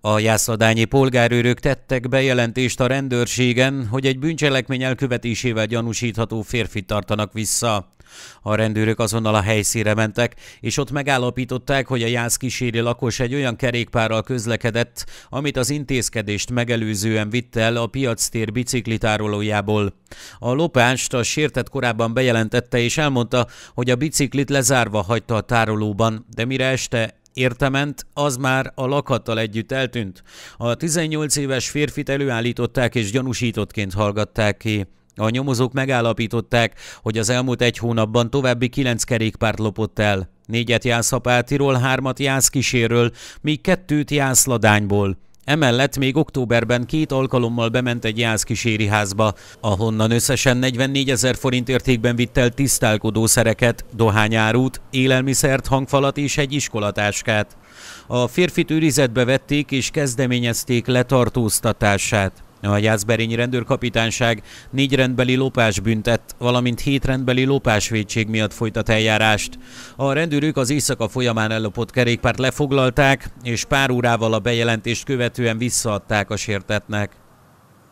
A jászadányi polgárőrök tettek bejelentést a rendőrségen, hogy egy bűncselekmény elkövetésével gyanúsítható férfit tartanak vissza. A rendőrök azonnal a helyszíre mentek, és ott megállapították, hogy a Jász kíséri lakos egy olyan kerékpárral közlekedett, amit az intézkedést megelőzően vitt el a piactér biciklitárolójából. A lopást a sértett korábban bejelentette, és elmondta, hogy a biciklit lezárva hagyta a tárolóban, de mire este értement, az már a lakattal együtt eltűnt. A 18 éves férfit előállították és gyanúsítottként hallgatták ki. A nyomozók megállapították, hogy az elmúlt egy hónapban további kilenc kerékpárt lopott el. Négyet Jászapátiról, hármat Jászkíséről, míg kettőt Jászladányból. Emellett még októberben két alkalommal bement egy jászkíséri házba, ahonnan összesen 44 ezer forint értékben vitt el tisztálkodószereket, dohányárút, élelmiszert, hangfalat és egy iskolatáskát. A férfit őrizetbe vették és kezdeményezték letartóztatását. A Jászberényi rendőrkapitányság négy rendbeli lopás büntet, valamint hét rendbeli lopásvédség miatt folytat eljárást. A rendőrök az éjszaka folyamán ellopott kerékpárt lefoglalták, és pár órával a bejelentést követően visszaadták a sértetnek.